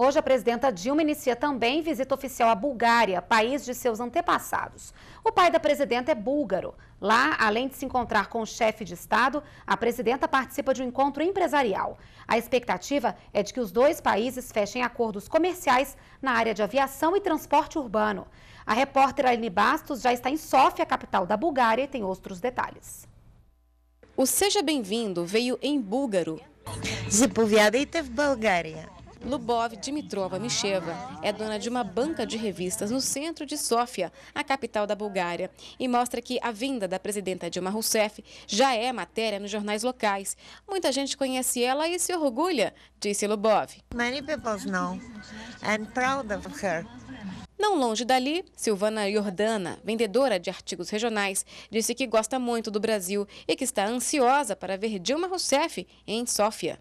Hoje, a presidenta Dilma inicia também visita oficial à Bulgária, país de seus antepassados. O pai da presidenta é búlgaro. Lá, além de se encontrar com o chefe de Estado, a presidenta participa de um encontro empresarial. A expectativa é de que os dois países fechem acordos comerciais na área de aviação e transporte urbano. A repórter Aline Bastos já está em Sófia, capital da Bulgária, e tem outros detalhes. O Seja Bem-vindo veio em búlgaro. Заповядайте Bulgária. Lubov Dimitrova Micheva é dona de uma banca de revistas no centro de Sófia, a capital da Bulgária, e mostra que a vinda da presidenta Dilma Rousseff já é matéria nos jornais locais. Muita gente conhece ela e se orgulha, disse Lubov. Many people know and proud of her. Não longe dali, Silvana Jordana, vendedora de artigos regionais, disse que gosta muito do Brasil e que está ansiosa para ver Dilma Rousseff em Sófia.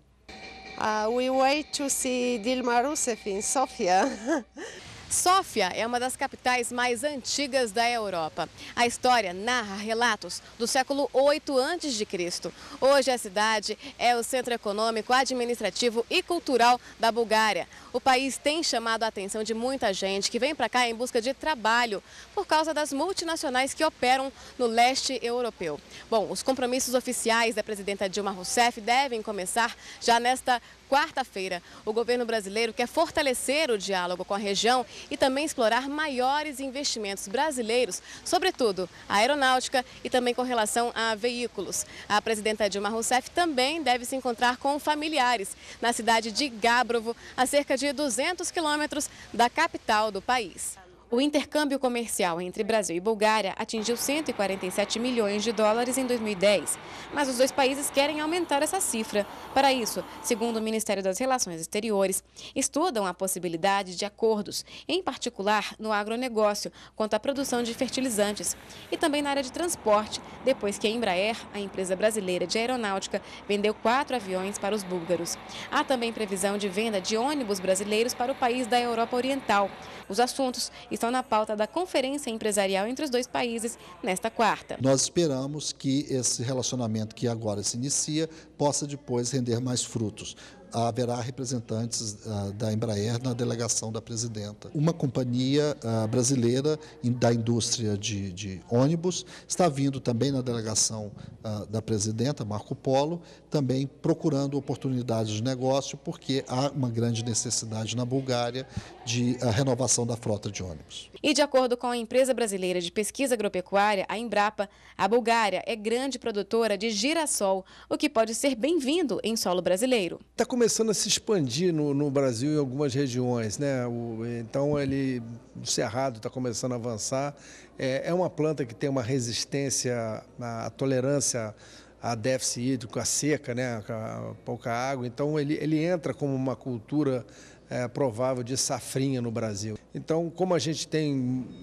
Uh, we wait to see Dilma Rousseff in Sofia. Sófia é uma das capitais mais antigas da Europa. A história narra relatos do século 8 a.C. Hoje a cidade é o centro econômico, administrativo e cultural da Bulgária. O país tem chamado a atenção de muita gente que vem para cá em busca de trabalho por causa das multinacionais que operam no leste europeu. Bom, os compromissos oficiais da presidenta Dilma Rousseff devem começar já nesta quarta-feira. O governo brasileiro quer fortalecer o diálogo com a região e também explorar maiores investimentos brasileiros, sobretudo a aeronáutica e também com relação a veículos. A presidenta Dilma Rousseff também deve se encontrar com familiares na cidade de Gabrovo, a cerca de 200 quilômetros da capital do país. O intercâmbio comercial entre Brasil e Bulgária atingiu 147 milhões de dólares em 2010, mas os dois países querem aumentar essa cifra. Para isso, segundo o Ministério das Relações Exteriores, estudam a possibilidade de acordos, em particular no agronegócio, quanto à produção de fertilizantes e também na área de transporte, depois que a Embraer, a empresa brasileira de aeronáutica, vendeu quatro aviões para os búlgaros. Há também previsão de venda de ônibus brasileiros para o país da Europa Oriental. Os assuntos estão na pauta da conferência empresarial entre os dois países nesta quarta. Nós esperamos que esse relacionamento que agora se inicia possa depois render mais frutos haverá representantes uh, da Embraer na delegação da presidenta. Uma companhia uh, brasileira in, da indústria de, de, ônibus está vindo também na delegação uh, da presidenta, Marco Polo, também procurando oportunidades de negócio, porque há uma grande necessidade na Bulgária de renovação da frota de ônibus. E de acordo com a empresa brasileira de pesquisa agropecuária, a Embrapa, a Bulgária é grande produtora de girassol, o que pode ser bem-vindo em solo brasileiro começando a se expandir no, no Brasil em algumas regiões, né? O, então ele, o cerrado está começando a avançar. É, é, uma planta que tem uma resistência, a, a tolerância a déficit hídrico, a seca, né? A, a pouca água. Então ele, ele entra como uma cultura é, provável de safrinha no Brasil. Então, como a gente tem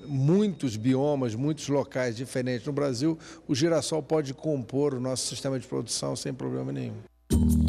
muitos biomas, muitos locais diferentes no Brasil, o girassol pode compor o nosso sistema de produção sem problema nenhum.